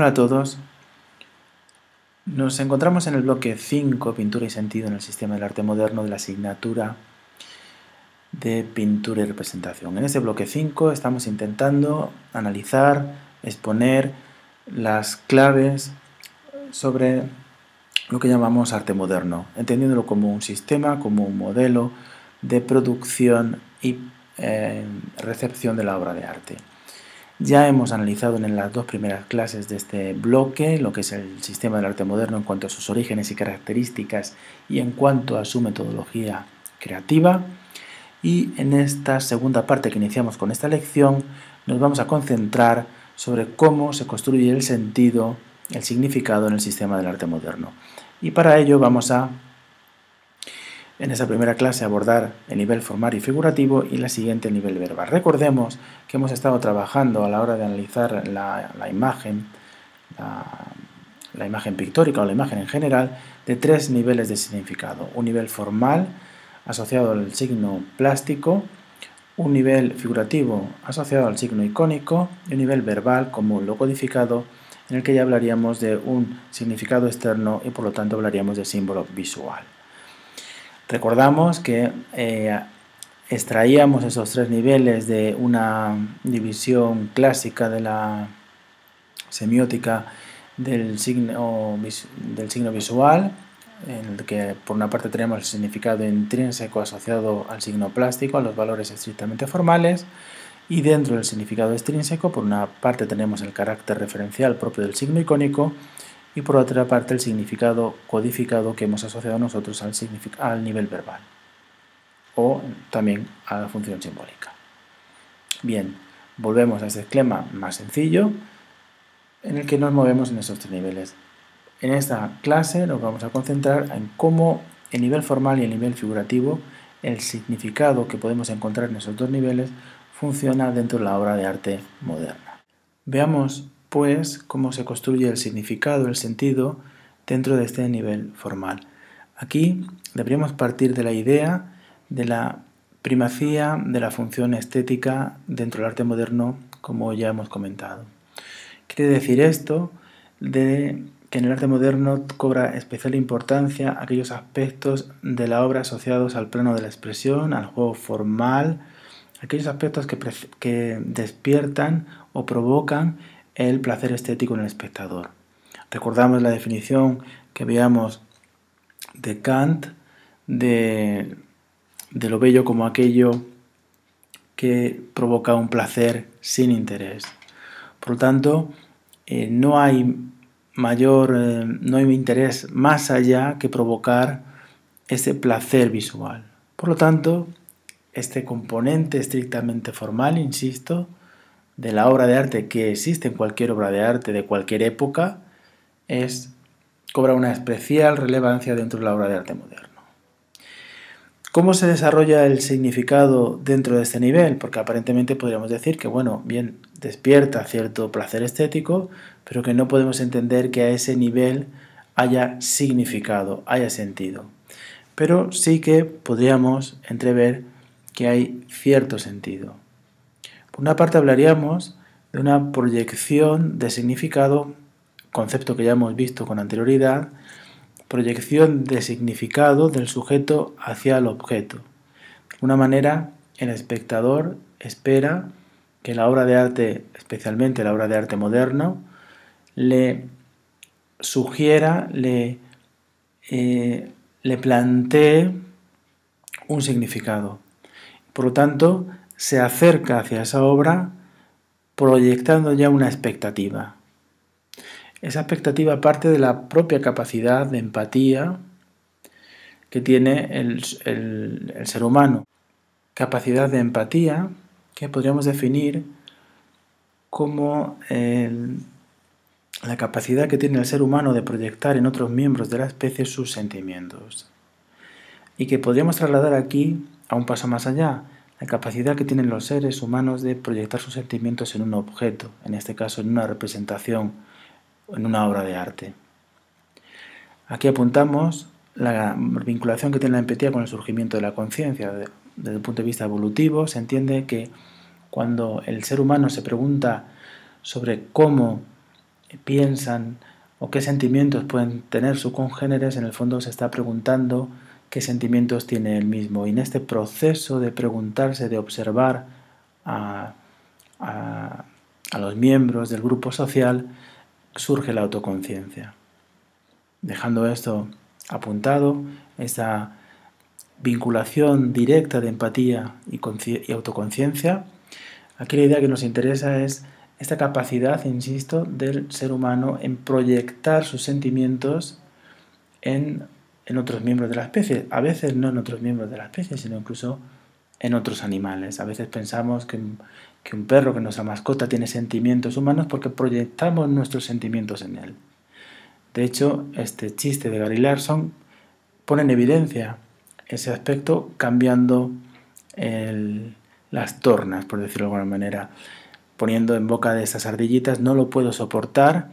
Hola a todos. Nos encontramos en el bloque 5, Pintura y Sentido en el Sistema del Arte Moderno, de la asignatura de Pintura y Representación. En este bloque 5 estamos intentando analizar, exponer las claves sobre lo que llamamos arte moderno, entendiéndolo como un sistema, como un modelo de producción y eh, recepción de la obra de arte. Ya hemos analizado en las dos primeras clases de este bloque lo que es el sistema del arte moderno en cuanto a sus orígenes y características y en cuanto a su metodología creativa. Y en esta segunda parte que iniciamos con esta lección nos vamos a concentrar sobre cómo se construye el sentido, el significado en el sistema del arte moderno. Y para ello vamos a en esa primera clase abordar el nivel formal y figurativo y la siguiente el nivel verbal. Recordemos que hemos estado trabajando a la hora de analizar la, imagen, la, imagen pictórica o la imagen en general, de tres niveles de significado. Un nivel formal asociado al signo plástico, un nivel figurativo asociado al signo icónico y un nivel verbal como lo codificado en el que ya hablaríamos de un significado externo y por lo tanto hablaríamos de símbolo visual. Recordamos que eh, extraíamos esos tres niveles de una división clásica de la semiótica del signo, del signo visual, en el que por una parte tenemos el significado intrínseco asociado al signo plástico, a los valores estrictamente formales, y dentro del significado extrínseco, por una parte tenemos el carácter referencial propio del signo icónico, y por otra parte el significado codificado que hemos asociado nosotros al, al nivel verbal o también a la función simbólica. Bien, volvemos a ese esquema más sencillo en el que nos movemos en esos tres niveles. En esta clase nos vamos a concentrar en cómo el nivel formal y el nivel figurativo, el significado que podemos encontrar en esos dos niveles, funciona dentro de la obra de arte moderna. Veamos pues cómo se construye el significado, el sentido dentro de este nivel formal. Aquí deberíamos partir de la idea de la primacía de la función estética dentro del arte moderno, como ya hemos comentado. Quiere decir esto de que en el arte moderno cobra especial importancia aquellos aspectos de la obra asociados al plano de la expresión, al juego formal, aquellos aspectos que, que despiertan o provocan el placer estético en el espectador. Recordamos la definición que veíamos de Kant de, de lo bello como aquello que provoca un placer sin interés. Por lo tanto, eh, no hay mayor, eh, no hay interés más allá que provocar ese placer visual. Por lo tanto, este componente estrictamente formal, insisto, de la obra de arte que existe en cualquier obra de arte de cualquier época es cobra una especial relevancia dentro de la obra de arte moderno. ¿Cómo se desarrolla el significado dentro de este nivel? Porque aparentemente podríamos decir que, bueno, bien, despierta cierto placer estético, pero que no podemos entender que a ese nivel haya significado, haya sentido. Pero sí que podríamos entrever que hay cierto sentido una parte hablaríamos de una proyección de significado, concepto que ya hemos visto con anterioridad, proyección de significado del sujeto hacia el objeto. De una manera, el espectador espera que la obra de arte, especialmente la obra de arte moderno, le sugiera, le, eh, le plantee un significado. Por lo tanto, se acerca hacia esa obra proyectando ya una expectativa. Esa expectativa parte de la propia capacidad de empatía que tiene el, ser humano. Capacidad de empatía que podríamos definir como la capacidad que tiene el ser humano de proyectar en otros miembros de la especie sus sentimientos. Y que podríamos trasladar aquí a un paso más allá, la capacidad que tienen los seres humanos de proyectar sus sentimientos en un objeto, en este caso en una representación, en una obra de arte. Aquí apuntamos la vinculación que tiene la empatía con el surgimiento de la conciencia. Desde el punto de vista evolutivo, se entiende que cuando el ser humano se pregunta sobre cómo piensan o qué sentimientos pueden tener sus congéneres, en el fondo se está preguntando qué sentimientos tiene él mismo. Y en este proceso de preguntarse, de observar a, los miembros del grupo social, surge la autoconciencia. Dejando esto apuntado, esta vinculación directa de empatía y, y autoconciencia, aquí la idea que nos interesa es esta capacidad, insisto, del ser humano en proyectar sus sentimientos en en otros miembros de la especie, a veces no en otros miembros de la especie, sino incluso en otros animales. A veces pensamos que, un perro, que nuestra mascota, tiene sentimientos humanos porque proyectamos nuestros sentimientos en él. De hecho, este chiste de Gary Larson pone en evidencia ese aspecto cambiando las tornas, por decirlo de alguna manera, poniendo en boca de esas ardillitas, no lo puedo soportar,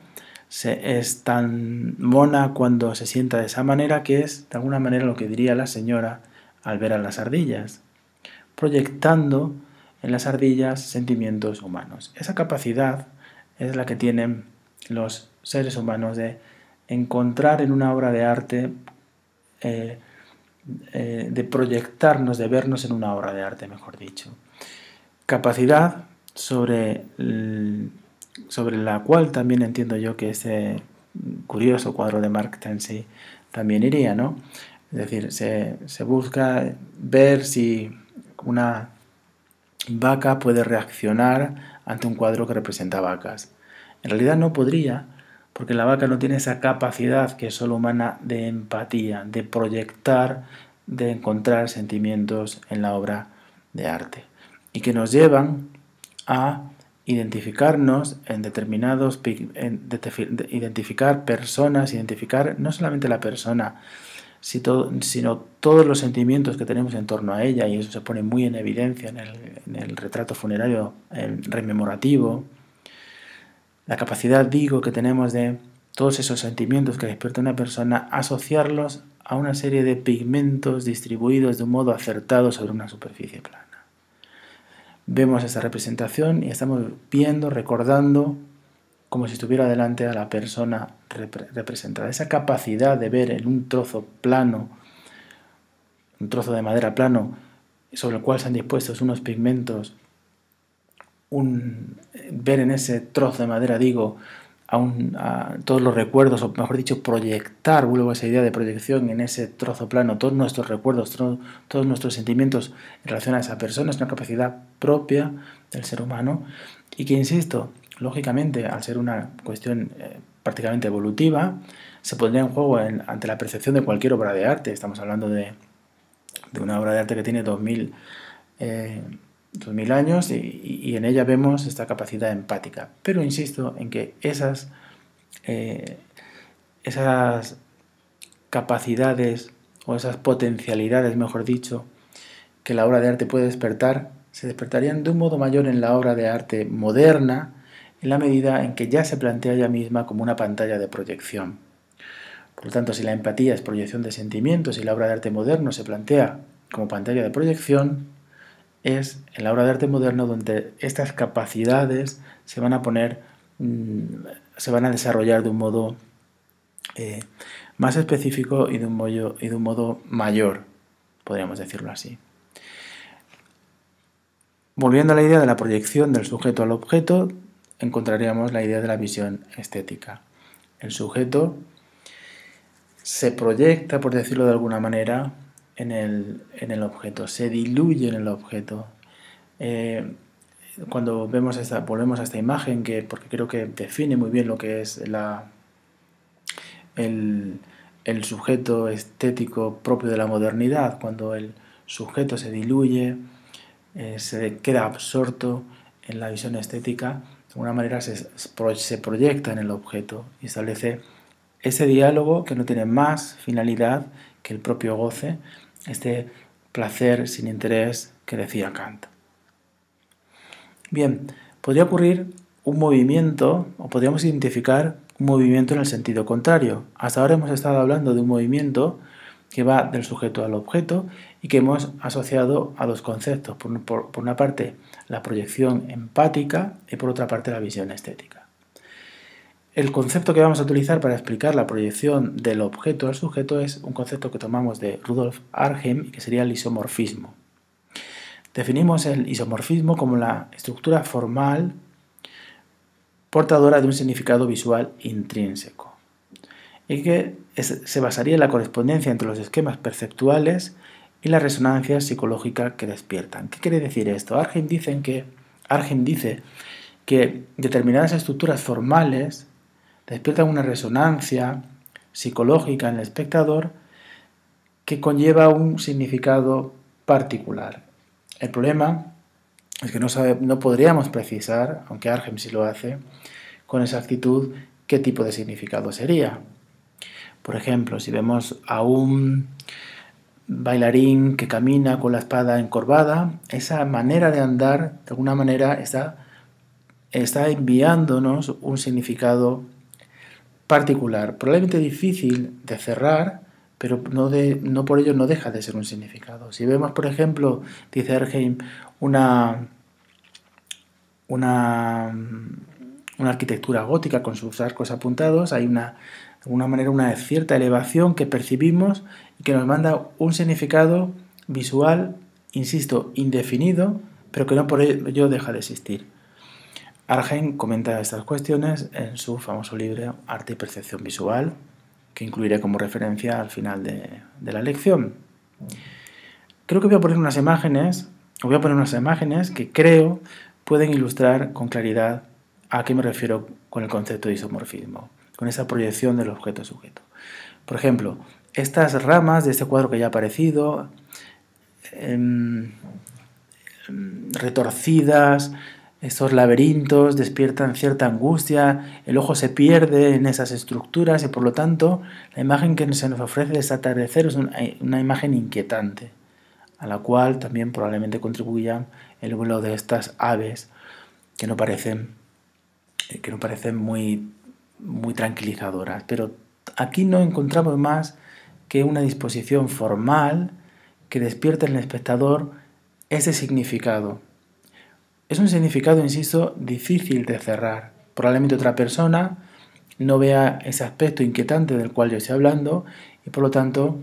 es tan mona cuando se sienta de esa manera que es de alguna manera lo que diría la señora al ver a las ardillas, proyectando en las ardillas sentimientos humanos. Esa capacidad es la que tienen los seres humanos de encontrar en una obra de arte, eh, eh, de proyectarnos, de vernos en una obra de arte, mejor dicho. Capacidad sobre el sobre la cual también entiendo yo que ese curioso cuadro de Mark Tensey también iría, ¿no? Es decir, se busca ver si una vaca puede reaccionar ante un cuadro que representa vacas. En realidad no podría, porque la vaca no tiene esa capacidad que es solo humana de empatía, de proyectar, de encontrar sentimientos en la obra de arte. Y que nos llevan a identificarnos en determinados, identificar personas, identificar no solamente la persona, sino todos los sentimientos que tenemos en torno a ella, y eso se pone muy en evidencia en el, retrato funerario rememorativo, la capacidad, digo, que tenemos de todos esos sentimientos que despierta una persona, asociarlos a una serie de pigmentos distribuidos de un modo acertado sobre una superficie plana vemos esa representación y estamos viendo, recordando, como si estuviera delante a la persona representada. Esa capacidad de ver en un trozo plano, un trozo de madera plano, sobre el cual se han dispuesto unos pigmentos, eh, ver en ese trozo de madera, digo, a, todos los recuerdos, o mejor dicho, proyectar, vuelvo a esa idea de proyección en ese trozo plano, todos nuestros recuerdos, todos nuestros sentimientos en relación a esa persona, es una capacidad propia del ser humano y que, insisto, lógicamente, al ser una cuestión eh, prácticamente evolutiva, se pondría en juego ante la percepción de cualquier obra de arte. Estamos hablando de, una obra de arte que tiene 2000... Eh, 2000 años y, en ella vemos esta capacidad empática. Pero insisto en que esas, eh, esas capacidades o esas potencialidades, mejor dicho, que la obra de arte puede despertar, se despertarían de un modo mayor en la obra de arte moderna, en la medida en que ya se plantea ella misma como una pantalla de proyección. Por lo tanto, si la empatía es proyección de sentimientos y la obra de arte moderno se plantea como pantalla de proyección, es en la obra de arte moderno donde estas capacidades se van a poner, mm, se van a desarrollar de un modo eh, más específico y de, un y de un modo mayor, podríamos decirlo así. Volviendo a la idea de la proyección del sujeto al objeto, encontraríamos la idea de la visión estética. El sujeto se proyecta, por decirlo de alguna manera, en el, objeto, se diluye en el objeto. Eh, cuando vemos esta, volvemos a esta imagen, que, porque creo que define muy bien lo que es la, el, sujeto estético propio de la modernidad, cuando el sujeto se diluye, eh, se queda absorto en la visión estética, de alguna manera se, se proyecta en el objeto y establece ese diálogo que no tiene más finalidad que el propio goce este placer sin interés que decía Kant. Bien, podría ocurrir un movimiento, o podríamos identificar un movimiento en el sentido contrario. Hasta ahora hemos estado hablando de un movimiento que va del sujeto al objeto y que hemos asociado a dos conceptos. Por, por, una parte, la proyección empática y por otra parte, la visión estética. El concepto que vamos a utilizar para explicar la proyección del objeto al sujeto es un concepto que tomamos de Rudolf Argen que sería el isomorfismo. Definimos el isomorfismo como la estructura formal portadora de un significado visual intrínseco y que se basaría en la correspondencia entre los esquemas perceptuales y la resonancia psicológica que despiertan. ¿Qué quiere decir esto? Argem dice que determinadas estructuras formales despierta una resonancia psicológica en el espectador que conlleva un significado particular. El problema es que no, no podríamos precisar, aunque Argem sí lo hace, con exactitud qué tipo de significado sería. Por ejemplo, si vemos a un bailarín que camina con la espada encorvada, esa manera de andar de alguna manera está, está enviándonos un significado particular, probablemente difícil de cerrar, pero no, por ello no deja de ser un significado. Si vemos, por ejemplo, dice Erheim, una, una, arquitectura gótica con sus arcos apuntados, hay una, de manera una cierta elevación que percibimos y que nos manda un significado visual, insisto, indefinido, pero que no por ello deja de existir. Argen comenta estas cuestiones en su famoso libro Arte y Percepción Visual, que incluiré como referencia al final de, la lección. Creo que voy a poner unas imágenes, voy a poner unas imágenes que creo pueden ilustrar con claridad a qué me refiero con el concepto de isomorfismo, con esa proyección del objeto-sujeto. Por ejemplo, estas ramas de este cuadro que ya ha aparecido, em, em, retorcidas, estos laberintos despiertan cierta angustia, el ojo se pierde en esas estructuras y por lo tanto la imagen que se nos ofrece de este atardecer es eh, una imagen inquietante, a la cual también probablemente contribuya el vuelo de estas aves que no parecen, eh, que no parecen muy, muy tranquilizadoras. Pero aquí no encontramos más que una disposición formal que despierta en el espectador ese significado es un significado, insisto, difícil de cerrar. Probablemente otra persona no vea ese aspecto inquietante del cual yo estoy hablando y por lo tanto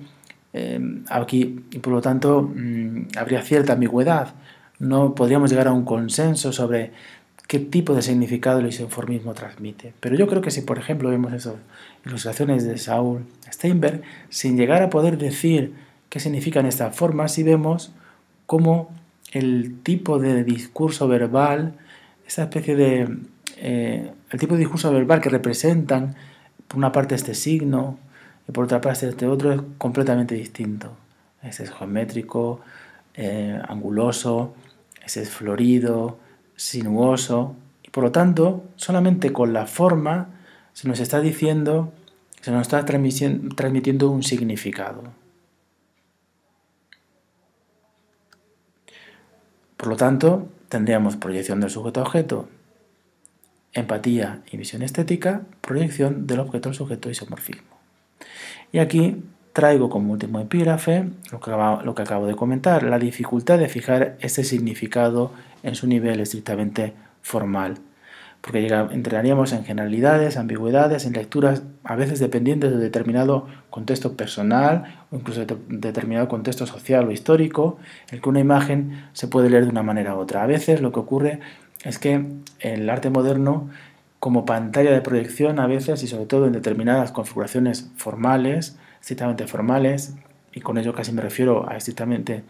em, aquí y por lo tanto mm, habría cierta ambigüedad. No podríamos llegar a un consenso sobre qué tipo de significado el isoformismo transmite. Pero yo creo que si, por ejemplo, vemos esas ilustraciones de Saul Steinberg, sin llegar a poder decir qué significan estas formas, si vemos cómo el tipo de discurso verbal, esa especie de... Eh, el tipo de discurso verbal que representan, por una parte este signo y por otra parte este otro, es completamente distinto. Ese es geométrico, eh, anguloso, ese es florido, sinuoso, y por lo tanto, solamente con la forma se nos está diciendo, se nos está transmitiendo un significado. Por lo tanto, tendríamos proyección del sujeto a objeto, empatía y visión estética, proyección del objeto al sujeto isomorfismo. Y aquí traigo como último epígrafe lo que, lo que acabo de comentar, la dificultad de fijar este significado en su nivel estrictamente formal porque en generalidades, ambigüedades, en lecturas a veces dependientes de determinado contexto personal o incluso de determinado contexto social o histórico, en el que una imagen se puede leer de una manera u otra. A veces lo que ocurre es que el arte moderno como pantalla de proyección a veces y sobre todo en determinadas configuraciones formales, estrictamente formales, y con ello casi me refiero a estrictamente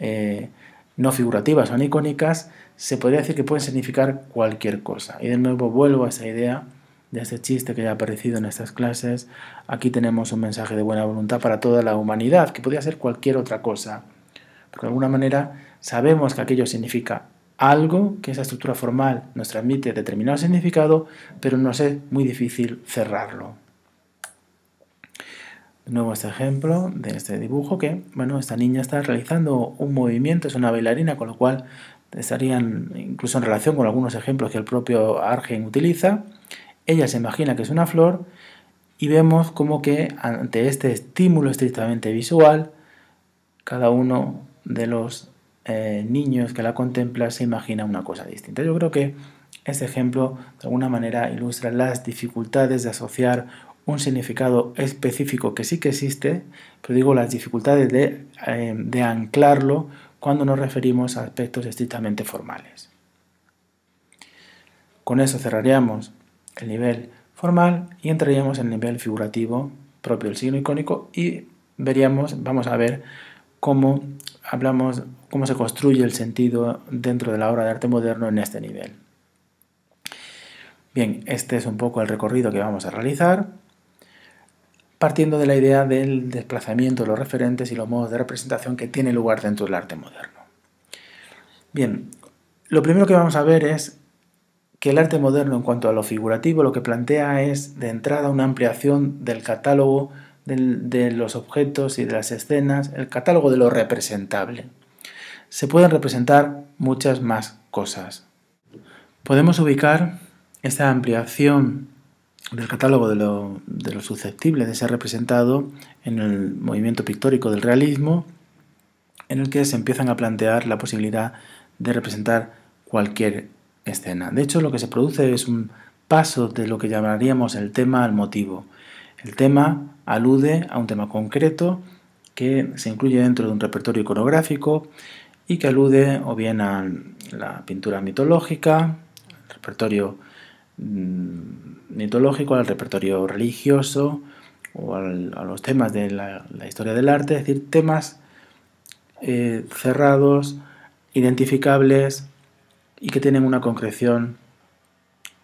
eh, no figurativas, o icónicas, se podría decir que pueden significar cualquier cosa. Y de nuevo vuelvo a esa idea de ese chiste que ya ha aparecido en estas clases. Aquí tenemos un mensaje de buena voluntad para toda la humanidad, que podría ser cualquier otra cosa. Porque de alguna manera sabemos que aquello significa algo que esa estructura formal nos transmite determinado significado, pero nos es muy difícil cerrarlo nuevo este ejemplo de este dibujo que, bueno, esta niña está realizando un movimiento, es una bailarina, con lo cual estarían incluso en relación con algunos ejemplos que el propio Argen utiliza. Ella se imagina que es una flor y vemos como que ante este estímulo estrictamente visual, cada uno de los eh, niños que la contempla se imagina una cosa distinta. Yo creo que este ejemplo de alguna manera ilustra las dificultades de asociar un significado específico que sí que existe, pero digo las dificultades eh, de, anclarlo cuando nos referimos a aspectos estrictamente formales. Con eso cerraríamos el nivel formal y entraríamos en el nivel figurativo propio del signo icónico y veríamos, vamos a ver cómo hablamos, cómo se construye el sentido dentro de la obra de arte moderno en este nivel. Bien, este es un poco el recorrido que vamos a realizar partiendo de la idea del desplazamiento de los referentes y los modos de representación que tiene lugar dentro del arte moderno. Bien, lo primero que vamos a ver es que el arte moderno en cuanto a lo figurativo lo que plantea es de entrada una ampliación del catálogo de los objetos y de las escenas, el catálogo de lo representable. Se pueden representar muchas más cosas. Podemos ubicar esta ampliación del catálogo de lo, susceptible de ser representado en el movimiento pictórico del realismo, en el que se empiezan a plantear la posibilidad de representar cualquier escena. De hecho, lo que se produce es un paso de lo que llamaríamos el tema al motivo. El tema alude a un tema concreto que se incluye dentro de un repertorio iconográfico y que alude o bien a la pintura mitológica, el repertorio mm, mitológico, al repertorio religioso o a los temas de la, historia del arte, es decir, temas eh, cerrados, identificables y que tienen una concreción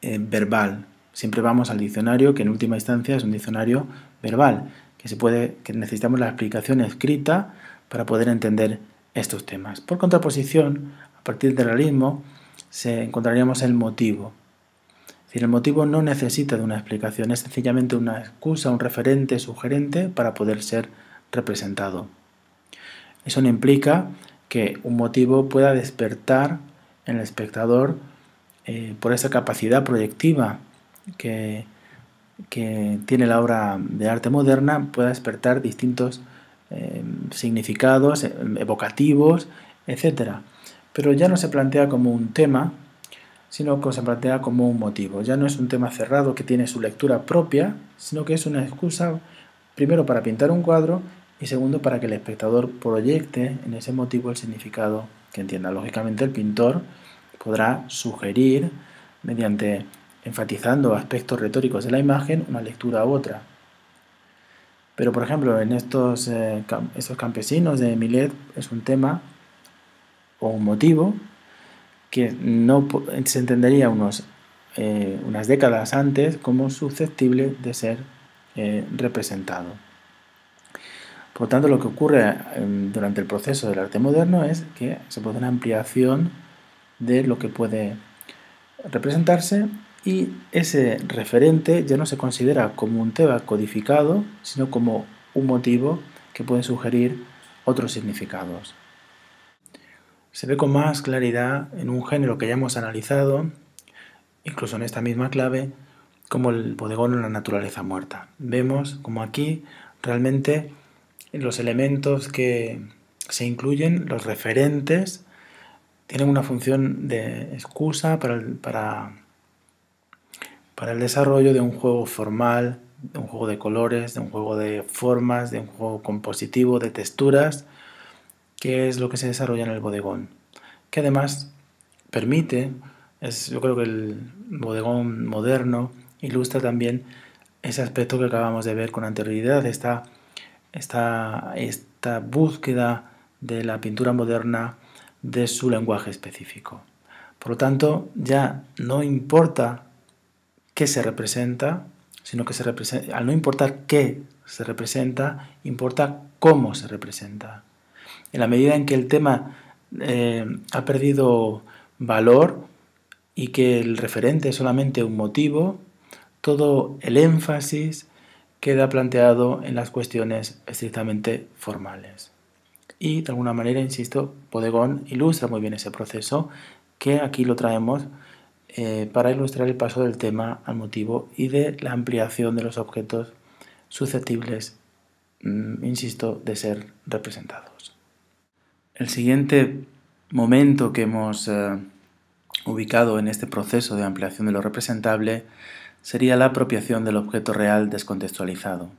eh, verbal. Siempre vamos al diccionario, que en última instancia es un diccionario verbal, que, se puede, que necesitamos la explicación escrita para poder entender estos temas. Por contraposición, a partir del realismo, se encontraríamos el motivo, el motivo no necesita de una explicación, es sencillamente una excusa, un referente sugerente para poder ser representado. Eso no implica que un motivo pueda despertar en el espectador eh, por esa capacidad proyectiva que, que, tiene la obra de arte moderna, pueda despertar distintos em, significados em, evocativos, etc. Pero ya no se plantea como un tema, sino que se plantea como un motivo. Ya no es un tema cerrado que tiene su lectura propia, sino que es una excusa primero para pintar un cuadro y segundo para que el espectador proyecte en ese motivo el significado que entienda. Lógicamente el pintor podrá sugerir, mediante enfatizando aspectos retóricos de la imagen, una lectura u otra. Pero por ejemplo, en estos, eh, campesinos de Millet es un tema o un motivo que no se entendería eh, unas décadas antes como susceptible de ser eh, representado. Por tanto, lo que ocurre em, durante el proceso del arte moderno es que se produce una ampliación de lo que puede representarse y ese referente ya no se considera como un tema codificado, sino como un motivo que puede sugerir otros significados se ve con más claridad en un género que ya hemos analizado, incluso en esta misma clave, como el bodegón en la naturaleza muerta. Vemos como aquí realmente los elementos que se incluyen, los referentes, tienen una función de excusa para para, para el desarrollo de un juego formal, de un juego de colores, de un juego de formas, de un juego compositivo, de texturas, qué es lo que se desarrolla en el bodegón, que además permite, es, yo creo que el bodegón moderno ilustra también ese aspecto que acabamos de ver con anterioridad, esta, esta búsqueda de la pintura moderna de su lenguaje específico. Por lo tanto, ya no importa qué se representa, sino que se representa, al no importar qué se representa, importa cómo se representa en la medida en que el tema eh, ha perdido valor y que el referente es solamente un motivo, todo el énfasis queda planteado en las cuestiones estrictamente formales. Y de alguna manera, insisto, Podegón ilustra muy bien ese proceso que aquí lo traemos eh, para ilustrar el paso del tema al motivo y de la ampliación de los objetos susceptibles, mm, insisto, de ser representados. El siguiente momento que hemos eh, ubicado en este proceso de ampliación de lo representable sería la apropiación del objeto real descontextualizado,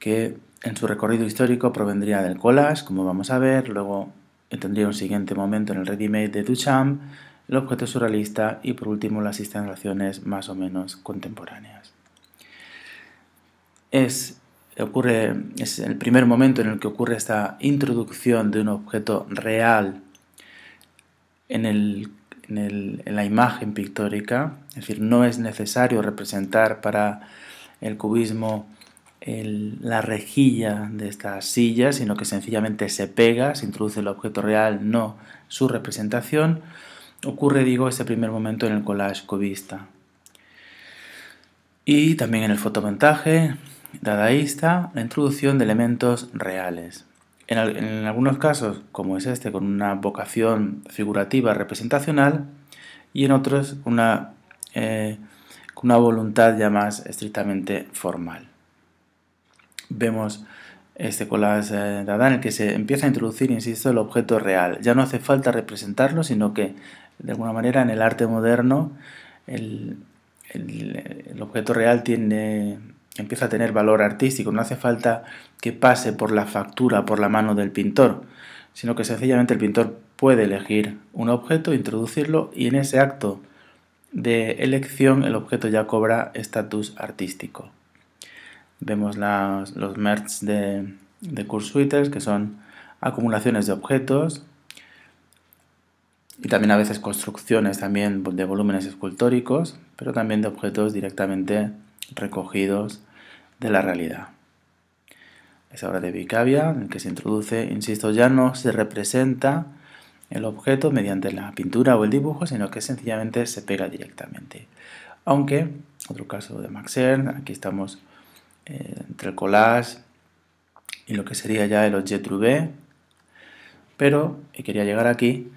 que en su recorrido histórico provendría del collage, como vamos a ver, luego tendría un siguiente momento en el ready-made de Duchamp, el objeto surrealista y por último las instalaciones más o menos contemporáneas. Es ocurre, es el primer momento en el que ocurre esta introducción de un objeto real en, en, la imagen pictórica, es decir, no es necesario representar para el cubismo la rejilla de esta silla, sino que sencillamente se pega, se introduce el objeto real, no su representación, ocurre, digo, ese primer momento en el collage cubista. Y también en el fotomontaje, dadaísta, la introducción de elementos reales. En, algunos casos, como es este, con una vocación figurativa representacional, y en otros una, eh, una voluntad ya más estrictamente formal. Vemos este collage eh, de Dada en el que se empieza a introducir, insisto, el objeto real. Ya no hace falta representarlo, sino que de alguna manera en el arte moderno el objeto real tiene empieza a tener valor artístico. No hace falta que pase por la factura, por la mano del pintor, sino que sencillamente el pintor puede elegir un objeto, introducirlo y en ese acto de elección el objeto ya cobra estatus artístico. Vemos los merch de, de que son acumulaciones de objetos y también a veces construcciones también de volúmenes escultóricos, pero también de objetos directamente recogidos de la realidad. Es ahora de Vicavia, en que se introduce, insisto, ya no se representa el objeto mediante la pintura o el dibujo, sino que sencillamente se pega directamente. Aunque, otro caso de Max aquí estamos eh, entre el collage y lo que sería ya el objet trouvé, pero, y quería llegar aquí,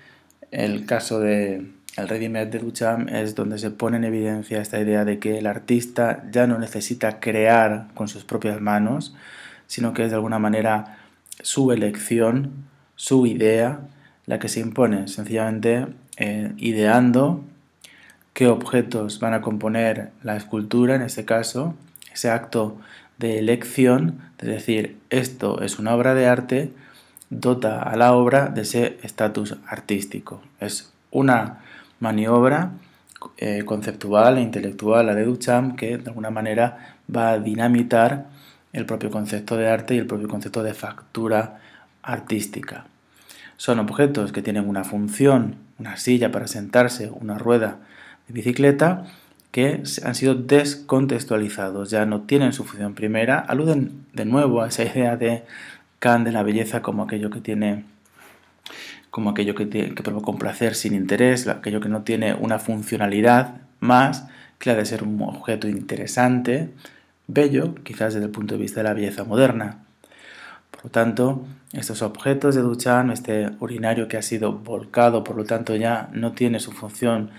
el caso de, el Ready de Duchamp es donde se pone en evidencia esta idea de que el artista ya no necesita crear con sus propias manos, sino que es de alguna manera su elección, su idea, la que se impone, sencillamente eh, ideando qué objetos van a componer la escultura, en este caso, ese acto de elección, es decir, esto es una obra de arte, dota a la obra de ese estatus artístico. Es una maniobra eh, conceptual e intelectual, la de Duchamp, que de alguna manera va a dinamitar el propio concepto de arte y el propio concepto de factura artística. Son objetos que tienen una función, una silla para sentarse, una rueda de bicicleta, que han sido descontextualizados, ya no tienen su función primera, aluden de nuevo a esa idea de Kant de la belleza como aquello que tiene como aquello que, provoca un placer sin interés, aquello que no tiene una funcionalidad más que la de ser un objeto interesante, bello, quizás desde el punto de vista de la belleza moderna. Por lo tanto, estos objetos de Duchamp, este urinario que ha sido volcado, por lo tanto ya no tiene su función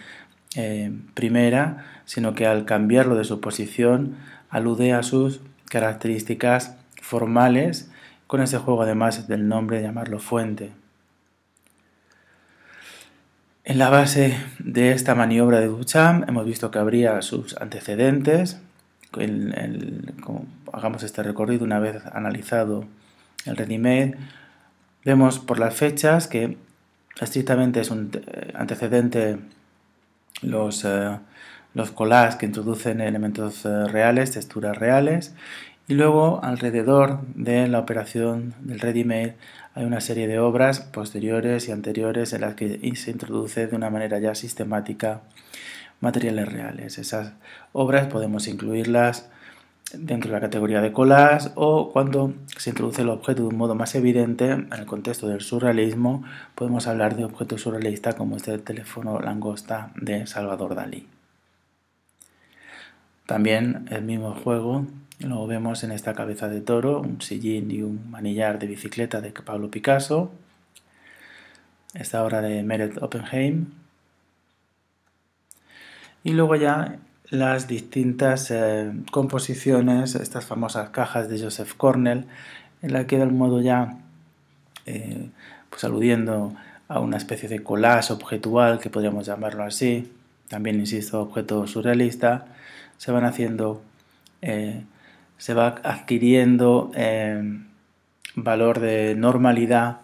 eh, primera, sino que al cambiarlo de su posición alude a sus características formales, con ese juego además del nombre de llamarlo fuente. En la base de esta maniobra de Duchamp hemos visto que habría sus antecedentes. hagamos este recorrido una vez analizado el ready Vemos por las fechas que estrictamente es un eh, antecedente los, eh, los collages que introducen elementos eh, reales, texturas reales, y luego, alrededor de la operación del ready hay una serie de obras posteriores y anteriores en las que se introduce de una manera ya sistemática materiales reales. Esas obras podemos incluirlas dentro de la categoría de colas o cuando se introduce el objeto de un modo más evidente en el contexto del surrealismo podemos hablar de objetos surrealistas como este teléfono langosta de Salvador Dalí. También el mismo juego Luego vemos en esta cabeza de toro, un sillín y un manillar de bicicleta de Pablo Picasso. Esta obra de Meredith Oppenheim. Y luego ya las distintas eh, composiciones, estas famosas cajas de Joseph Cornell, en la que del modo ya, eh, pues aludiendo a una especie de collage objetual, que podríamos llamarlo así, también insisto, objeto surrealista, se van haciendo eh, se va adquiriendo eh, valor de normalidad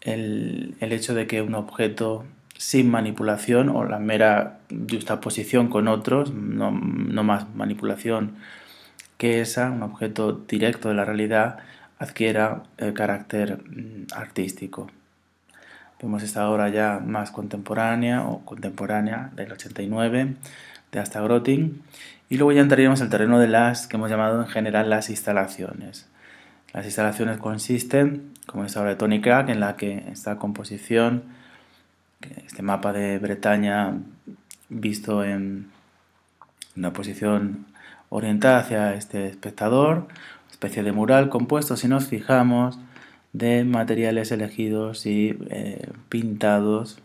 el, hecho de que un objeto sin manipulación o la mera justaposición con otros, no, más manipulación que esa, un objeto directo de la realidad, adquiera el eh, carácter mm, artístico. Vemos esta obra ya más contemporánea o contemporánea del 89 de hasta Groting y luego ya entraríamos al terreno de las que hemos llamado en general las instalaciones. Las instalaciones consisten, como esta obra de Tony Crack, en la que esta composición, este mapa de Bretaña visto en una posición orientada hacia este espectador, especie de mural compuesto, si nos fijamos, de materiales elegidos y eh, pintados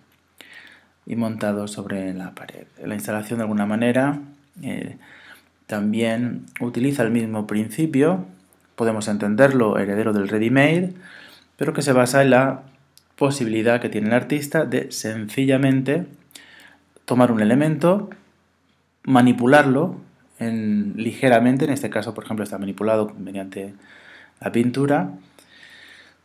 y montados sobre la pared. La instalación de alguna manera eh, también utiliza el mismo principio, podemos entenderlo heredero del ready-made, pero que se basa en la posibilidad que tiene el artista de sencillamente tomar un elemento, manipularlo ligeramente, en este caso por ejemplo está manipulado mediante la pintura,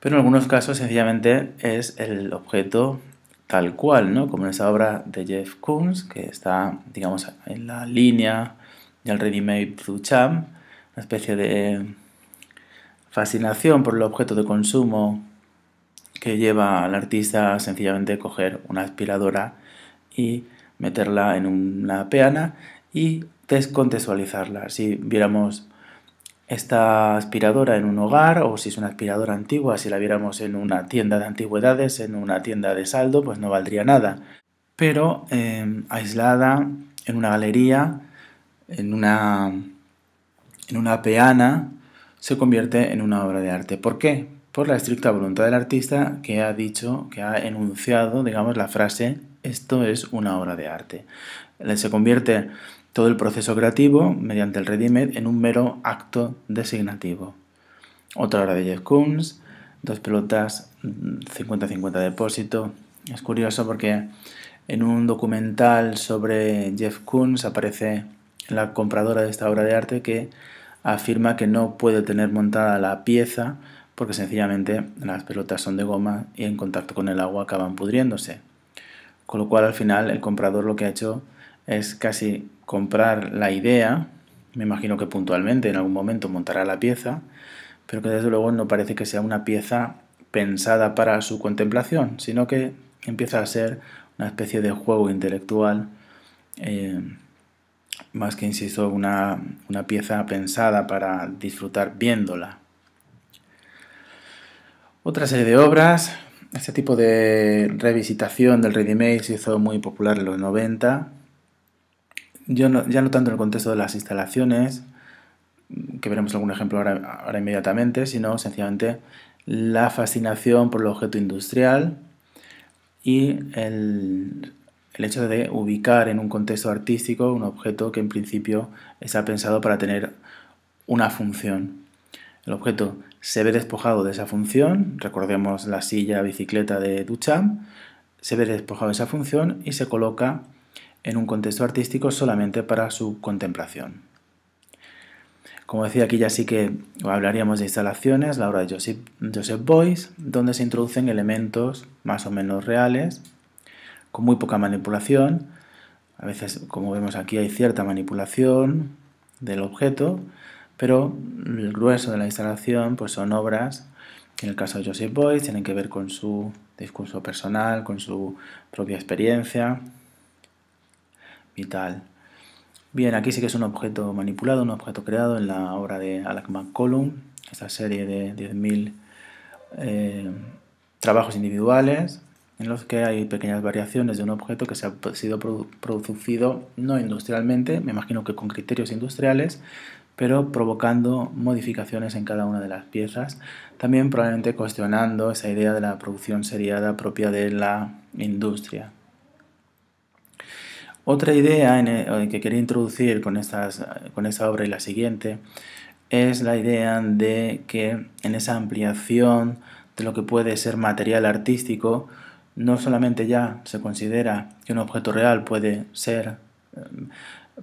pero en algunos casos sencillamente es el objeto tal cual, ¿no? como en esa obra de Jeff Koons, que está digamos en la línea y al ready-made Duchamp, una especie de fascinación por el objeto de consumo que lleva al artista a sencillamente coger una aspiradora y meterla en una peana y descontextualizarla. Si viéramos esta aspiradora en un hogar o si es una aspiradora antigua, si la viéramos en una tienda de antigüedades, en una tienda de saldo, pues no valdría nada. Pero eh, aislada en una galería en una, en una peana se convierte en una obra de arte. ¿Por qué? Por la estricta voluntad del artista que ha dicho, que ha enunciado, digamos, la frase, esto es una obra de arte. Se convierte todo el proceso creativo, mediante el Redimed, en un mero acto designativo. Otra obra de Jeff Koons, dos pelotas, 50-50 depósito. Es curioso porque en un documental sobre Jeff Koons aparece la compradora de esta obra de arte que afirma que no puede tener montada la pieza porque sencillamente las pelotas son de goma y en contacto con el agua acaban pudriéndose. Con lo cual al final el comprador lo que ha hecho es casi comprar la idea, me imagino que puntualmente en algún momento montará la pieza, pero que desde luego no parece que sea una pieza pensada para su contemplación, sino que empieza a ser una especie de juego intelectual eh, más que, insisto, una, pieza pensada para disfrutar viéndola. Otra serie de obras. Este tipo de revisitación del Ready se hizo muy popular en los 90. Yo ya no tanto en el contexto de las instalaciones, que veremos algún ejemplo ahora, ahora, inmediatamente, sino sencillamente la fascinación por el objeto industrial y el el hecho de ubicar en un contexto artístico un objeto que en principio está pensado para tener una función. El objeto se ve despojado de esa función, recordemos la silla bicicleta de Duchamp, se ve despojado de esa función y se coloca en un contexto artístico solamente para su contemplación. Como decía, aquí ya sí que hablaríamos de instalaciones, la obra de Joseph, Joseph Beuys, donde se introducen elementos más o menos reales con muy poca manipulación. A veces, como vemos aquí, hay cierta manipulación del objeto, pero el grueso de la instalación pues son obras en el caso de Joseph Boyce tienen que ver con su discurso personal, con su propia experiencia y tal Bien, aquí sí que es un objeto manipulado, un objeto creado en la obra de Alec Column, esta serie de 10.000 eh, trabajos individuales en los que hay pequeñas variaciones de un objeto que se ha sido producido no industrialmente, me imagino que con criterios industriales, pero provocando modificaciones en cada una de las piezas, también probablemente cuestionando esa idea de la producción seriada propia de la industria. Otra idea e, eh, que quería introducir con, estas, con esta obra y la siguiente es la idea de que en esa ampliación de lo que puede ser material artístico no solamente ya se considera que un objeto real puede ser eh,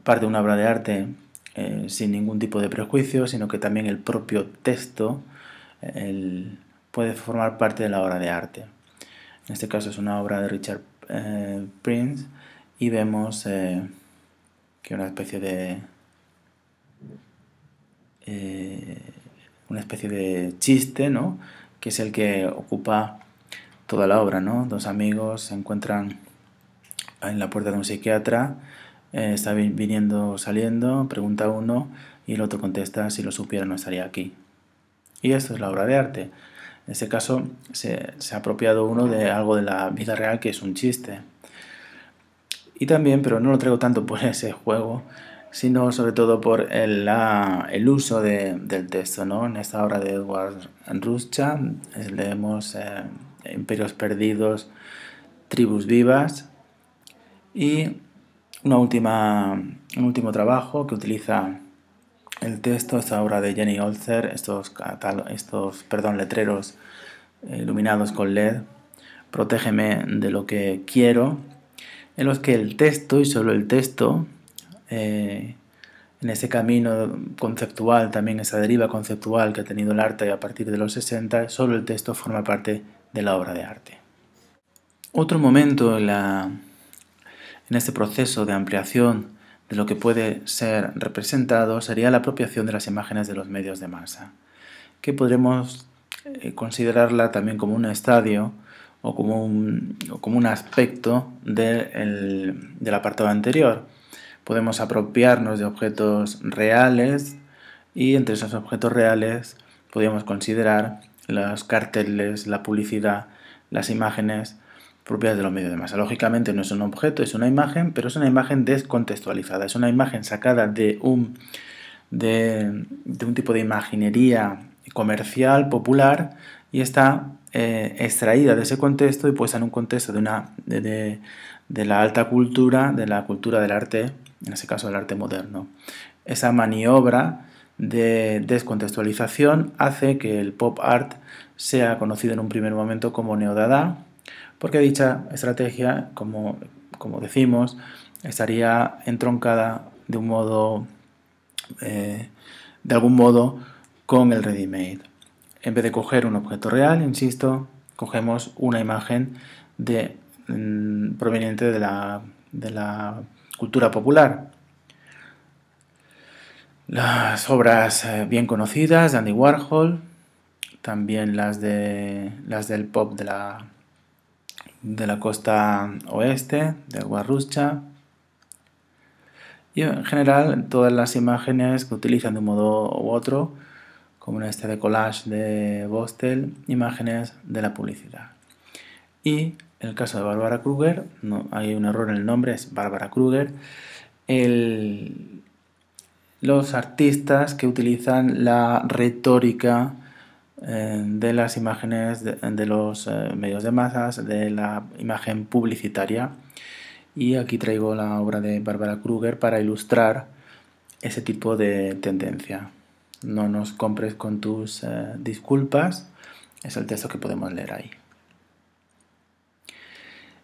parte de una obra de arte eh, sin ningún tipo de prejuicio, sino que también el propio texto puede formar parte de la obra de arte. En este caso es una obra de Richard eh, Prince y vemos que una especie de una especie de chiste, ¿no? Que es el que ocupa toda la obra, ¿no? Dos amigos se encuentran en la puerta de un psiquiatra, eh, está viniendo, saliendo, pregunta uno y el otro contesta, si lo supiera no estaría aquí. Y esto es la obra de arte. En este caso se, ha apropiado uno de algo de la vida real que es un chiste. Y también, pero no lo traigo tanto por ese juego, sino sobre todo por el, uso de, del texto. ¿no? En esta obra de Edward Ruscha eh, leemos eh, Imperios Perdidos, Tribus Vivas y una última, un último trabajo que utiliza el texto, esta obra de Jenny Olzer, estos, estos perdón, letreros eh, iluminados con LED, Protégeme de lo que quiero, en los que el texto y solo el texto, eh, en ese camino conceptual, también esa deriva conceptual que ha tenido el arte a partir de los 60, solo el texto forma parte de la obra de arte. Otro momento en, este proceso de ampliación de lo que puede ser representado sería la apropiación de las imágenes de los medios de masa, que podremos eh, considerarla también como un estadio o como un, aspecto de del apartado anterior. Podemos apropiarnos de objetos reales y entre esos objetos reales podríamos considerar los carteles, la publicidad, las imágenes propias de los medios de masa. Lógicamente no es un objeto, es una imagen, pero es una imagen descontextualizada, es una imagen sacada de un, de, un tipo de imaginería comercial, popular, y está eh, extraída de ese contexto y puesta en un contexto de, de, la alta cultura, de la cultura del arte, en ese caso del arte moderno. Esa maniobra de descontextualización hace que el pop art sea conocido en un primer momento como neodada, porque dicha estrategia, como, decimos, estaría entroncada de un modo, eh, de algún modo, con el ready-made. En vez de coger un objeto real, insisto, cogemos una imagen mm, proveniente de la cultura popular. Las obras eh, bien conocidas de Andy Warhol, también las, de, las del pop de la, de la costa oeste, de Guarrucha. Y en general todas las imágenes que utilizan de un modo u otro, como en este de collage de Bostel, imágenes de la publicidad. Y el caso de Bárbara Kruger, hay un error en el nombre, es Bárbara Kruger. El, los artistas que utilizan la retórica eh, de las imágenes de, los eh, medios de masas, de la imagen publicitaria. Y aquí traigo la obra de Bárbara Kruger para ilustrar ese tipo de tendencia. No nos compres con tus eh, disculpas, es el texto que podemos leer ahí.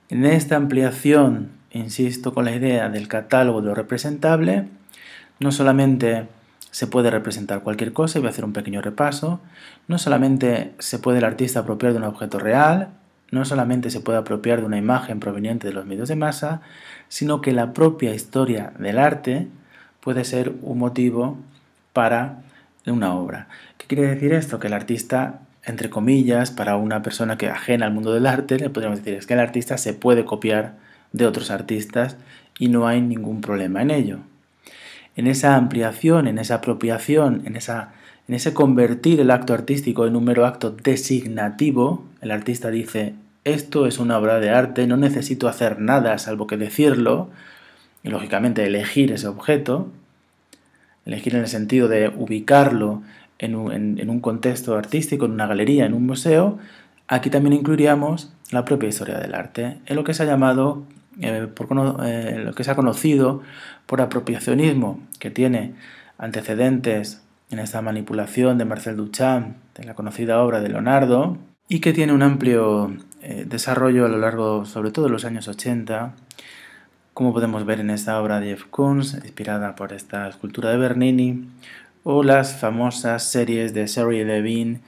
En esta ampliación, insisto con la idea del catálogo de lo representable, no solamente se puede representar cualquier cosa, y voy a hacer un pequeño repaso, no solamente se puede el artista apropiar de un objeto real, no solamente se puede apropiar de una imagen proveniente de los medios de masa, sino que la propia historia del arte puede ser un motivo para una obra. ¿Qué quiere decir esto? Que el artista, entre comillas, para una persona que ajena al mundo del arte, le podríamos decir que el artista se puede copiar de otros artistas y no hay ningún problema en ello en esa ampliación, en esa apropiación, en, esa, en ese convertir el acto artístico en un mero acto designativo, el artista dice, esto es una obra de arte, no necesito hacer nada salvo que decirlo, y lógicamente elegir ese objeto, elegir en el sentido de ubicarlo en un, en un contexto artístico, en una galería, en un museo, aquí también incluiríamos la propia historia del arte, en lo que se ha llamado eh, por eh, lo que se ha conocido por apropiacionismo, que tiene antecedentes en esta manipulación de Marcel Duchamp, de la conocida obra de Leonardo, y que tiene un amplio eh, desarrollo a lo largo, sobre todo, de los años 80, como podemos ver en esta obra de Jeff Koons, inspirada por esta escultura de Bernini, o las famosas series de Sherry Levine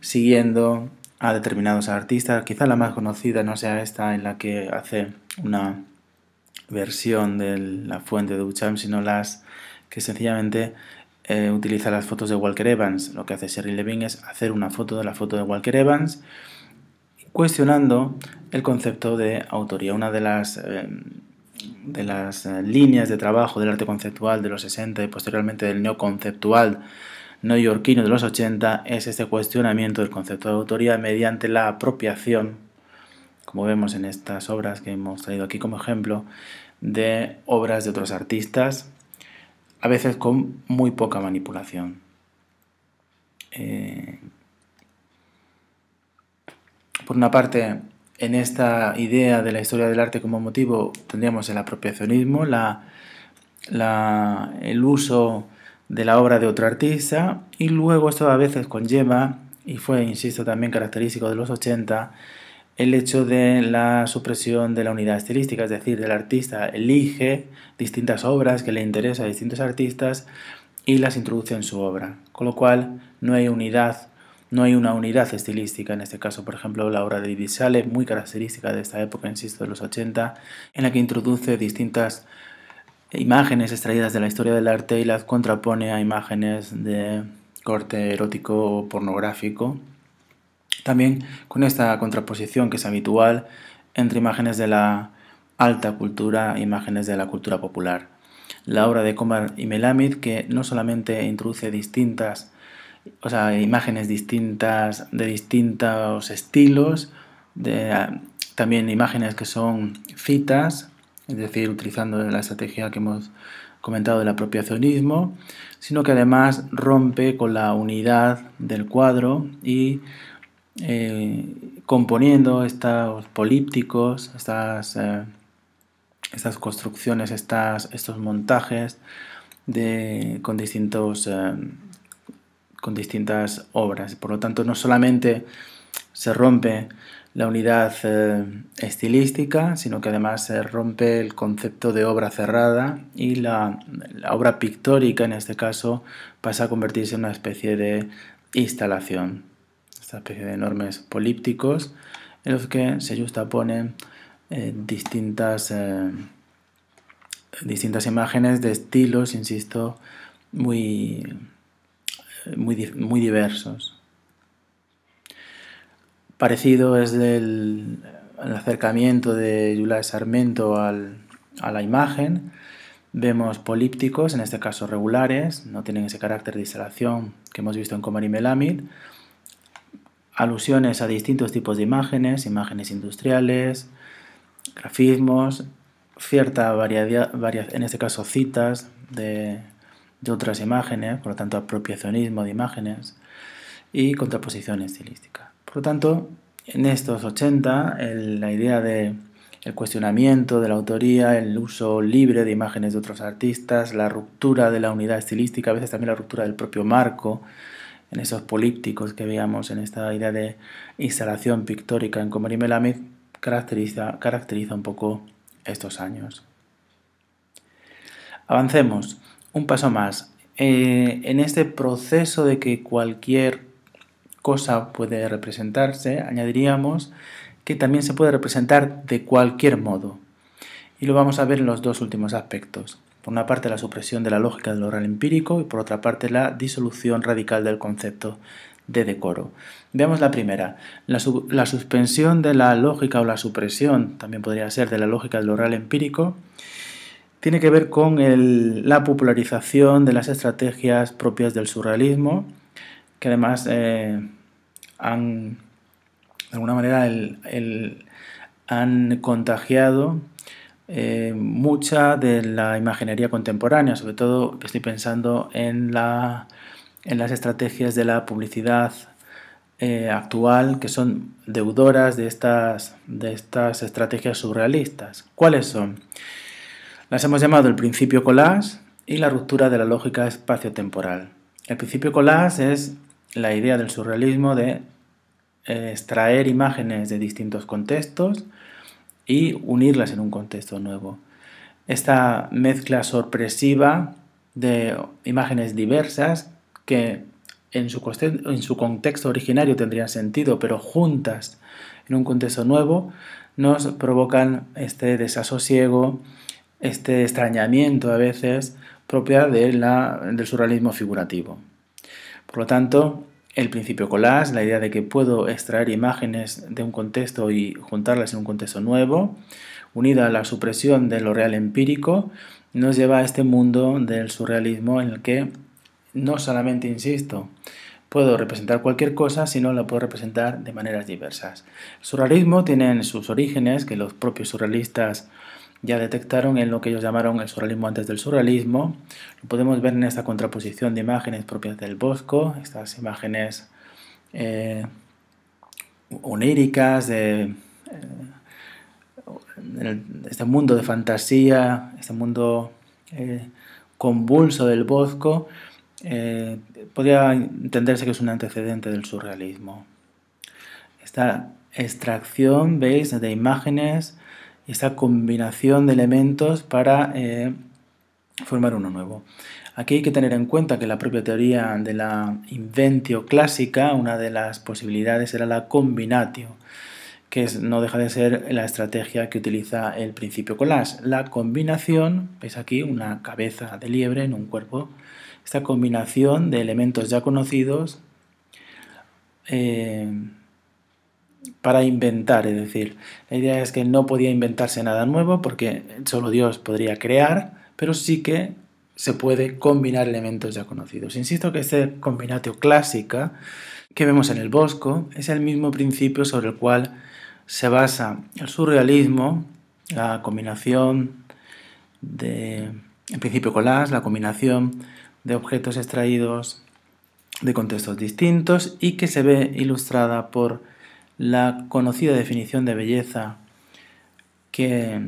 siguiendo a determinados artistas, quizá la más conocida no sea esta en la que hace una versión de la fuente de Duchamp, sino las que sencillamente eh, utiliza las fotos de Walker Evans. Lo que hace Sherry Levine es hacer una foto de la foto de Walker Evans, cuestionando el concepto de autoría. Una de las, eh, de las eh, líneas de trabajo del arte conceptual de los 60 y posteriormente del neoconceptual neoyorquino de los 80 es este cuestionamiento del concepto de autoría mediante la apropiación como vemos en estas obras que hemos traído aquí como ejemplo, de obras de otros artistas, a veces con muy poca manipulación. Eh, por una parte, en esta idea de la historia del arte como motivo tendríamos el apropiacionismo, la, el uso de la obra de otro artista y luego esto a veces conlleva, y fue, insisto, también característico de los 80, el hecho de la supresión de la unidad estilística, es decir, el artista elige distintas obras que le interesan a distintos artistas y las introduce en su obra, con lo cual no hay unidad, no hay una unidad estilística, en este caso, por ejemplo, la obra de Divisale muy característica de esta época, insisto, de los 80, en la que introduce distintas imágenes extraídas de la historia del arte y las contrapone a imágenes de corte erótico o pornográfico, también con esta contraposición que es habitual entre imágenes de la alta cultura e imágenes de la cultura popular. La obra de Comar y Melamid que no solamente introduce distintas, o imágenes distintas de distintos estilos, de, ah, también imágenes que son citas, es decir, utilizando la estrategia que hemos comentado del apropiacionismo, sino que además rompe con la unidad del cuadro y eh, componiendo estos polípticos, eh, estas, construcciones, estas, estos montajes eh, con, distintas obras. Por lo tanto, no solamente se rompe la unidad estilística, sino que además se rompe el concepto de obra cerrada y la obra pictórica, en este caso, pasa a convertirse en una especie de instalación especie de enormes polípticos en los que se justaponen eh, distintas, eh, distintas imágenes de estilos, insisto, muy, muy, diversos. Parecido es el, acercamiento de Yula Sarmiento al, a la imagen. Vemos polípticos, en este caso regulares, no tienen ese carácter de instalación que hemos visto en y Melamid, alusiones a distintos tipos de imágenes, imágenes industriales, grafismos, cierta variedad, en este caso citas de, otras imágenes, por lo tanto apropiacionismo de imágenes y contraposición estilística. Por lo tanto, en estos 80 la idea de el cuestionamiento de la autoría, el uso libre de imágenes de otros artistas, la ruptura de la unidad estilística, a veces también la ruptura del propio marco, en esos polípticos que veíamos, en esta idea de instalación pictórica en como y caracteriza, caracteriza un poco estos años. Avancemos, un paso más. Eh, en este proceso de que cualquier cosa puede representarse, añadiríamos que también se puede representar de cualquier modo. Y lo vamos a ver en los dos últimos aspectos. Por una parte la supresión de la lógica del oral empírico y por otra parte la disolución radical del concepto de decoro. Veamos la primera. La, suspensión de la lógica o la supresión, también podría ser de la lógica del oral empírico, tiene que ver con la popularización de las estrategias propias del surrealismo, que además eh, han, de alguna manera, han contagiado eh, mucha de la imaginería contemporánea, sobre todo estoy pensando en, las estrategias de la publicidad eh, actual que son deudoras de estas, estrategias surrealistas. ¿Cuáles son? Las hemos llamado el principio collage y la ruptura de la lógica espacio-temporal. El principio collage es la idea del surrealismo de eh, extraer imágenes de distintos contextos y unirlas en un contexto nuevo. Esta mezcla sorpresiva de imágenes diversas que en su, en su contexto originario tendrían sentido, pero juntas en un contexto nuevo nos provocan este desasosiego, este extrañamiento a veces propia de la, del surrealismo figurativo. Por lo tanto, el principio collage, la idea de que puedo extraer imágenes de un contexto y juntarlas en un contexto nuevo, unida a la supresión de lo real empírico, nos lleva a este mundo del surrealismo en el que no solamente, insisto, puedo representar cualquier cosa, sino la puedo representar de maneras diversas. El surrealismo tiene sus orígenes que los propios surrealistas ya detectaron en lo que ellos llamaron el surrealismo antes del surrealismo. Lo podemos ver en esta contraposición de imágenes propias del Bosco, estas imágenes eh, oníricas de, eh, este mundo de fantasía, este mundo eh, convulso del Bosco. podría entenderse que es un antecedente del surrealismo. Esta extracción, veis, de imágenes esta combinación de elementos para eh, formar uno nuevo. Aquí hay que tener en cuenta que la propia teoría de la inventio clásica, una de las posibilidades era la combinatio, que no deja de ser la estrategia que utiliza el principio collage. La combinación, veis aquí una cabeza de liebre en un cuerpo, esta combinación de elementos ya conocidos eh, para inventar, es decir, la idea es que no podía inventarse nada nuevo porque solo Dios podría crear, pero sí que se puede combinar elementos ya conocidos. Insisto que este combinatio clásica que vemos en el Bosco es el mismo principio sobre el cual se basa el surrealismo, la combinación de, en principio collage, la combinación de objetos extraídos de contextos distintos y que se ve ilustrada por la conocida definición de belleza que,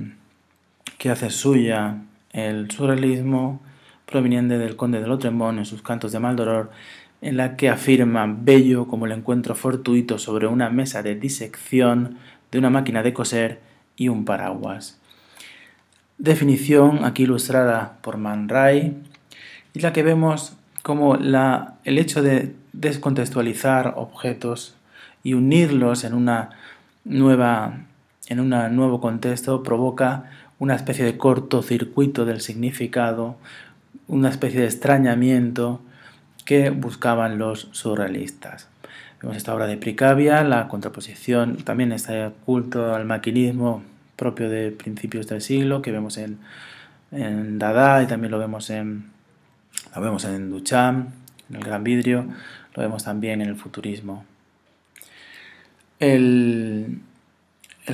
que hace suya el surrealismo proveniente del conde de Lotremón en sus cantos de Maldoror, en la que afirma bello como el encuentro fortuito sobre una mesa de disección de una máquina de coser y un paraguas. Definición aquí ilustrada por Man Ray, y la que vemos como la, el hecho de descontextualizar objetos y unirlos en una nueva en un nuevo contexto provoca una especie de cortocircuito del significado, una especie de extrañamiento que buscaban los surrealistas. Vemos esta obra de Pricavia, la contraposición, también está culto al maquinismo propio de principios del siglo, que vemos en, Dada y también lo vemos en, lo vemos en Duchamp, en el gran vidrio, lo vemos también en el futurismo el,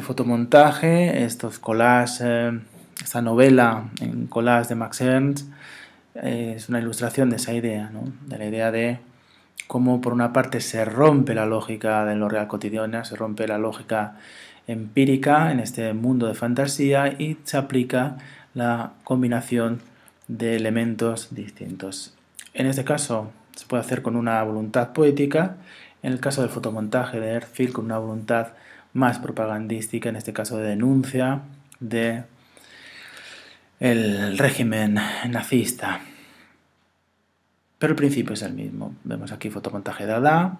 fotomontaje, estos collages, eh, esta novela en collage de Max Ernst, eh, es una ilustración de esa idea, ¿no? de la idea de cómo por una parte se rompe la lógica de lo real cotidiana, se rompe la lógica empírica en este mundo de fantasía y se aplica la combinación de elementos distintos. En este caso se puede hacer con una voluntad poética en el caso del fotomontaje de Erfil con una voluntad más propagandística, en este caso de denuncia del régimen nazista. Pero el principio es el mismo. Vemos aquí fotomontaje de Adá,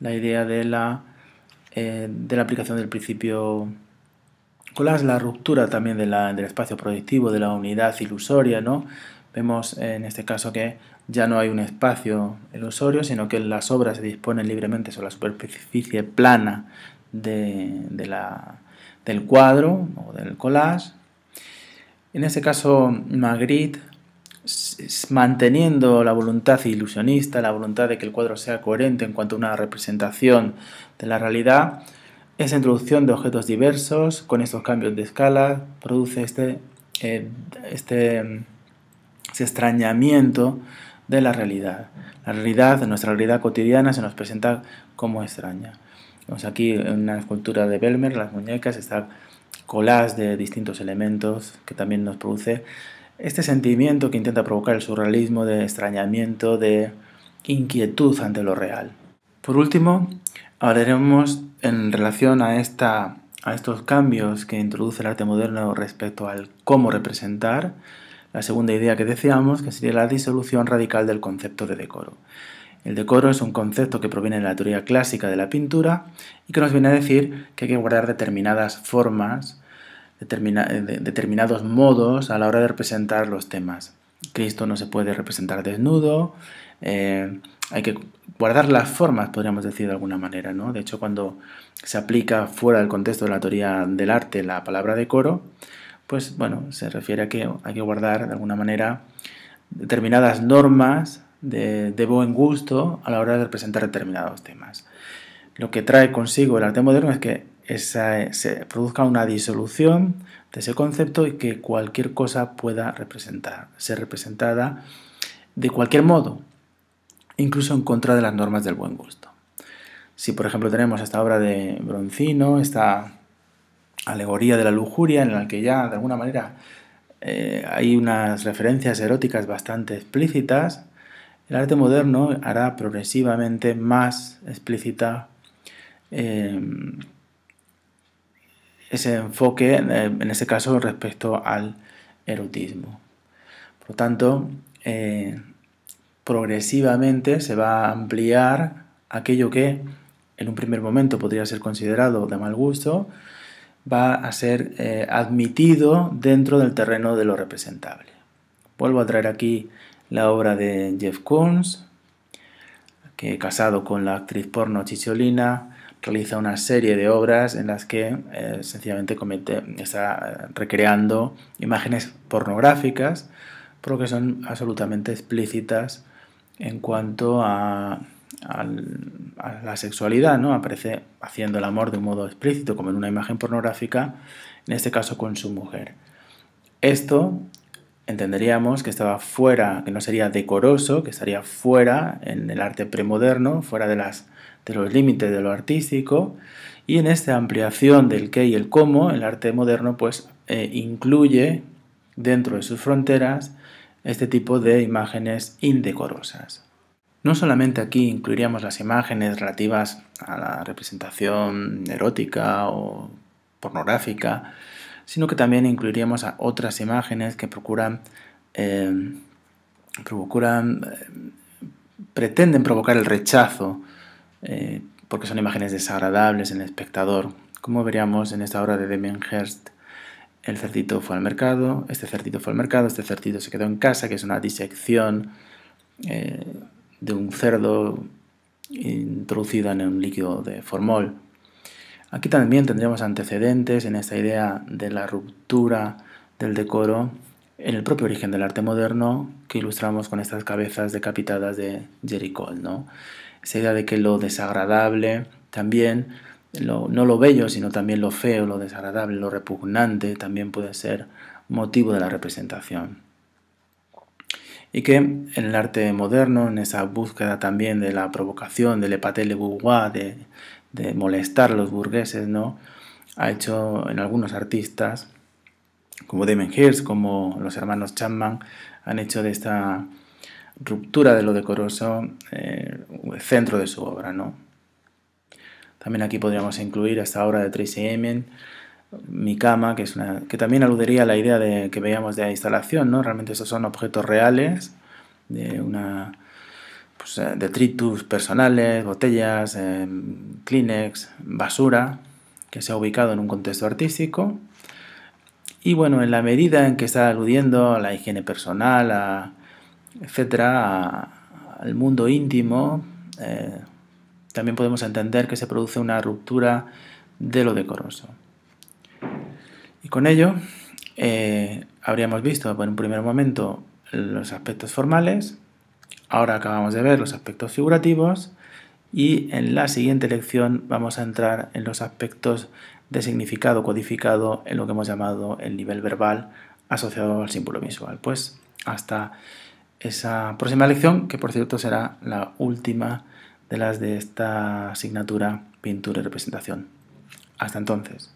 la idea de la, eh, de la aplicación del principio Colas, la ruptura también del espacio proyectivo, de la unidad ilusoria, ¿no? Vemos en este caso que ya no hay un espacio ilusorio, sino que las obras se disponen libremente sobre la superficie plana de, la, del cuadro o del collage. En este caso, Magritte, manteniendo la voluntad ilusionista, la voluntad de que el cuadro sea coherente en cuanto a una representación de la realidad, esa introducción de objetos diversos con estos cambios de escala produce este, eh, este ese extrañamiento de la realidad. La realidad, nuestra realidad cotidiana se nos presenta como extraña. Aquí aquí una escultura de Belmer, las muñecas, está colás de distintos elementos que también nos produce este sentimiento que intenta provocar el surrealismo de extrañamiento, de inquietud ante lo real. Por último, hablaremos en relación a, esta, a estos cambios que introduce el arte moderno respecto al cómo representar, la segunda idea que decíamos, que sería la disolución radical del concepto de decoro. El decoro es un concepto que proviene de la teoría clásica de la pintura y que nos viene a decir que hay que guardar determinadas formas, eh, determinados modos a la hora de representar los temas. Cristo no se puede representar desnudo, eh, hay que guardar las formas, podríamos decir de alguna manera, ¿no? De hecho, cuando se aplica fuera del contexto de la teoría del arte la palabra decoro, pues bueno, se refiere a que hay que guardar de alguna manera determinadas normas de, buen gusto a la hora de representar determinados temas. Lo que trae consigo el arte moderno es que se produzca una disolución de ese concepto y que cualquier cosa pueda representar, ser representada de cualquier modo, incluso en contra de las normas del buen gusto. Si por ejemplo tenemos esta obra de Broncino, esta alegoría de la lujuria, en la que ya, de alguna manera, eh, hay unas referencias eróticas bastante explícitas, el arte moderno hará progresivamente más explícita eh, ese enfoque, eh, en ese caso, respecto al erotismo. Por lo tanto, progresivamente se va a ampliar aquello que en un primer momento podría ser considerado de mal gusto, va a ser eh, admitido dentro del terreno de lo representable. Vuelvo a traer aquí la obra de Jeff Koons, que casado con la actriz porno Chicholina realiza una serie de obras en las que eh, sencillamente comete, está eh, recreando imágenes pornográficas, pero que son absolutamente explícitas en cuanto a a la sexualidad, ¿no? Aparece haciendo el amor de un modo explícito, como en una imagen pornográfica, en este caso con su mujer. Esto entenderíamos que estaba fuera, que no sería decoroso, que estaría fuera en el arte premoderno, fuera de, las, de los límites de lo artístico, y en esta ampliación del qué y el cómo, el arte moderno pues eh, incluye dentro de sus fronteras este tipo de imágenes indecorosas. No solamente aquí incluiríamos las imágenes relativas a la representación erótica o pornográfica, sino que también incluiríamos a otras imágenes que procuran, em, em, pretenden provocar el rechazo, eh, porque son imágenes desagradables en el espectador. Como veríamos en esta obra de Demian Hirst, el cerdito fue al mercado, este cerdito fue al mercado, este cerdito se quedó en casa, que es una disección eh, de un cerdo introducida en un líquido de formol. Aquí también tendríamos antecedentes en esta idea de la ruptura del decoro en el propio origen del arte moderno que ilustramos con estas cabezas decapitadas de Jericol. ¿no? Esa idea de que lo desagradable también, no lo bello, sino también lo feo, lo desagradable, lo repugnante, también puede ser motivo de la representación y que en el arte moderno, en esa búsqueda también de la provocación, del le bourgeois, de, de molestar a los burgueses, ¿no? ha hecho en algunos artistas, como Damon Hirst, como los hermanos Chapman, han hecho de esta ruptura de lo decoroso eh, el centro de su obra. ¿no? También aquí podríamos incluir esta obra de Tracy Emin, mi cama, que, es que también aludiría a la idea de, que veíamos de la instalación, Realmente esos son objetos reales de una pues, eh, detritus personales, botellas, eh, Kleenex, basura, que se ha ubicado en un contexto artístico. Y bueno, en la medida en que está aludiendo a la higiene personal, etc., etcétera, al mundo íntimo, eh, también podemos entender que se produce una ruptura de lo decoroso. Y con ello eh, habríamos visto por un primer momento los aspectos formales, ahora acabamos de ver los aspectos figurativos y en la siguiente lección vamos a entrar en los aspectos de significado codificado en lo que hemos llamado el nivel verbal asociado al símbolo visual. Pues hasta esa próxima lección, que por cierto será la última de las de esta asignatura Pintura y Representación. Hasta entonces.